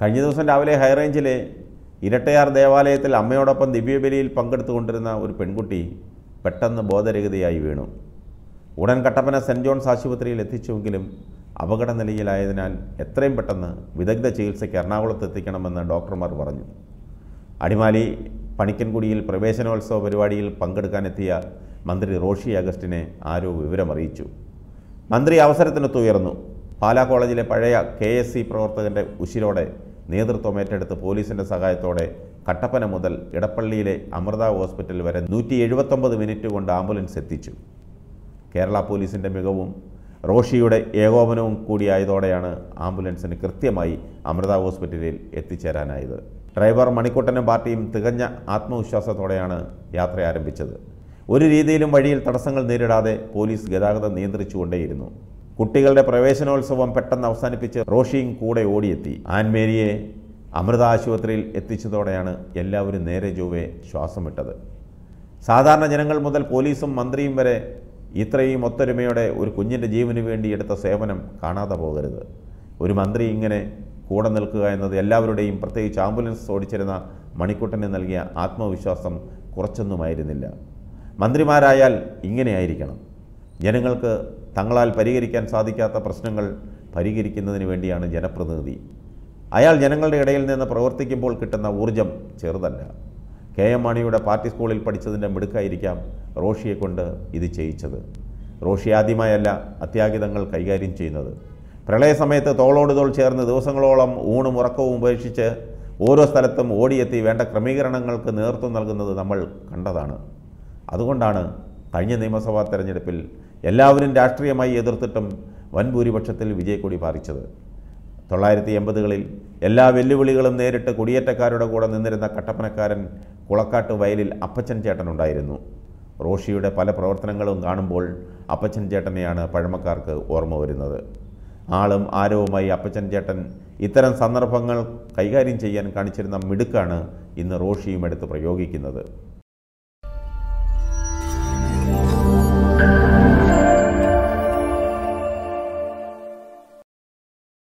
കഴിഞ്ഞ ദിവസം രാവിലെ ഹൈറേഞ്ചിലെ ഇരട്ടയാർ ദേവാലയത്തിൽ അമ്മയോടൊപ്പം ദിവ്യബലിയിൽ പങ്കെടുത്തുകൊണ്ടിരുന്ന ഒരു പെൺകുട്ടി പെട്ടെന്ന് ബോധരഹിതയായി വീണു ഉടൻ കട്ടപ്പന സെൻറ് ജോൺസ് ആശുപത്രിയിൽ എത്തിച്ചുവെങ്കിലും നിലയിലായതിനാൽ എത്രയും പെട്ടെന്ന് വിദഗ്ധ ചികിത്സയ്ക്ക് എറണാകുളത്ത് എത്തിക്കണമെന്ന് ഡോക്ടർമാർ പറഞ്ഞു അടിമാലി പണിക്കൻകുടിയിൽ പ്രവേശനോത്സവ പരിപാടിയിൽ പങ്കെടുക്കാനെത്തിയ മന്ത്രി റോഷി അഗസ്റ്റിനെ ആരോ വിവരമറിയിച്ചു മന്ത്രി അവസരത്തിനൊത്തുയർന്നു പാലാ കോളേജിലെ പഴയ കെ എസ് സി പ്രവർത്തകൻ്റെ ഉശിരോടെ നേതൃത്വം ഏറ്റെടുത്ത് പോലീസിൻ്റെ സഹായത്തോടെ കട്ടപ്പന മുതൽ ഇടപ്പള്ളിയിലെ അമൃത ഹോസ്പിറ്റൽ വരെ നൂറ്റി എഴുപത്തൊമ്പത് മിനിറ്റ് കൊണ്ട് ആംബുലൻസ് എത്തിച്ചു കേരള പോലീസിൻ്റെ മികവും റോഷിയുടെ ഏകോപനവും കൂടിയായതോടെയാണ് ആംബുലൻസിന് കൃത്യമായി അമൃത ഹോസ്പിറ്റലിൽ എത്തിച്ചേരാനായത് ഡ്രൈവർ മണിക്കുട്ടനും പാർട്ടിയും തികഞ്ഞ ആത്മവിശ്വാസത്തോടെയാണ് യാത്ര ആരംഭിച്ചത് ഒരു രീതിയിലും വഴിയിൽ തടസ്സങ്ങൾ നേരിടാതെ പോലീസ് ഗതാഗതം നിയന്ത്രിച്ചുകൊണ്ടേയിരുന്നു കുട്ടികളുടെ പ്രവേശനോത്സവം പെട്ടെന്ന് അവസാനിപ്പിച്ച് റോഷിയും കൂടെ ഓടിയെത്തി ആൻമേരിയെ അമൃത ആശുപത്രിയിൽ എത്തിച്ചതോടെയാണ് എല്ലാവരും നേരെ ജോവെ ശ്വാസം വിട്ടത് സാധാരണ ജനങ്ങൾ മുതൽ പോലീസും മന്ത്രിയും വരെ ഇത്രയും ഒത്തൊരുമയോടെ ഒരു കുഞ്ഞിൻ്റെ ജീവന് വേണ്ടി എടുത്ത സേവനം കാണാതെ പോകരുത് ഒരു മന്ത്രി ഇങ്ങനെ കൂടെ നിൽക്കുക എന്നത് എല്ലാവരുടെയും പ്രത്യേകിച്ച് ആംബുലൻസ് ഓടിച്ചിരുന്ന മണിക്കുട്ടന് നൽകിയ ആത്മവിശ്വാസം കുറച്ചൊന്നുമായിരുന്നില്ല മന്ത്രിമാരായാൽ ഇങ്ങനെയായിരിക്കണം ജനങ്ങൾക്ക് തങ്ങളാൽ പരിഹരിക്കാൻ സാധിക്കാത്ത പ്രശ്നങ്ങൾ പരിഹരിക്കുന്നതിന് വേണ്ടിയാണ് ജനപ്രതിനിധി അയാൾ ജനങ്ങളുടെ ഇടയിൽ നിന്ന് പ്രവർത്തിക്കുമ്പോൾ കിട്ടുന്ന ഊർജം ചെറുതല്ല കെ എം മാണിയുടെ പാർട്ടി സ്കൂളിൽ പഠിച്ചതിൻ്റെ മിടുക്കായിരിക്കാം റോഷിയെ കൊണ്ട് ഇത് ചെയ്യിച്ചത് റോഷി ആദ്യമായല്ല അത്യാഹിതങ്ങൾ കൈകാര്യം ചെയ്യുന്നത് പ്രളയസമയത്ത് തോളോട് തോൾ ചേർന്ന് ദിവസങ്ങളോളം ഊണും ഉറക്കവും ഉപേക്ഷിച്ച് ഓരോ സ്ഥലത്തും ഓടിയെത്തി വേണ്ട ക്രമീകരണങ്ങൾക്ക് നേതൃത്വം നൽകുന്നത് നമ്മൾ കണ്ടതാണ് അതുകൊണ്ടാണ് കഴിഞ്ഞ നിയമസഭാ തെരഞ്ഞെടുപ്പിൽ എല്ലാവരും രാഷ്ട്രീയമായി എതിർത്തിട്ടും വൻ ഭൂരിപക്ഷത്തിൽ വിജയക്കൊടി പാറിച്ചത് തൊള്ളായിരത്തി എൺപതുകളിൽ എല്ലാ വെല്ലുവിളികളും നേരിട്ട് കുടിയേറ്റക്കാരുടെ കൂടെ നിന്നിരുന്ന കട്ടപ്പനക്കാരൻ കുളക്കാട്ട് വയലിൽ അപ്പച്ചൻ ചേട്ടനുണ്ടായിരുന്നു റോഷിയുടെ പല പ്രവർത്തനങ്ങളും കാണുമ്പോൾ അപ്പച്ചൻ ചേട്ടനെയാണ് പഴമക്കാർക്ക് ഓർമ്മ വരുന്നത് ആളും ആരവുമായി അപ്പച്ചൻ ചേട്ടൻ ഇത്തരം സന്ദർഭങ്ങൾ കൈകാര്യം ചെയ്യാൻ കാണിച്ചിരുന്ന മിടുക്കാണ് ഇന്ന് റോഷിയും എടുത്ത് പ്രയോഗിക്കുന്നത്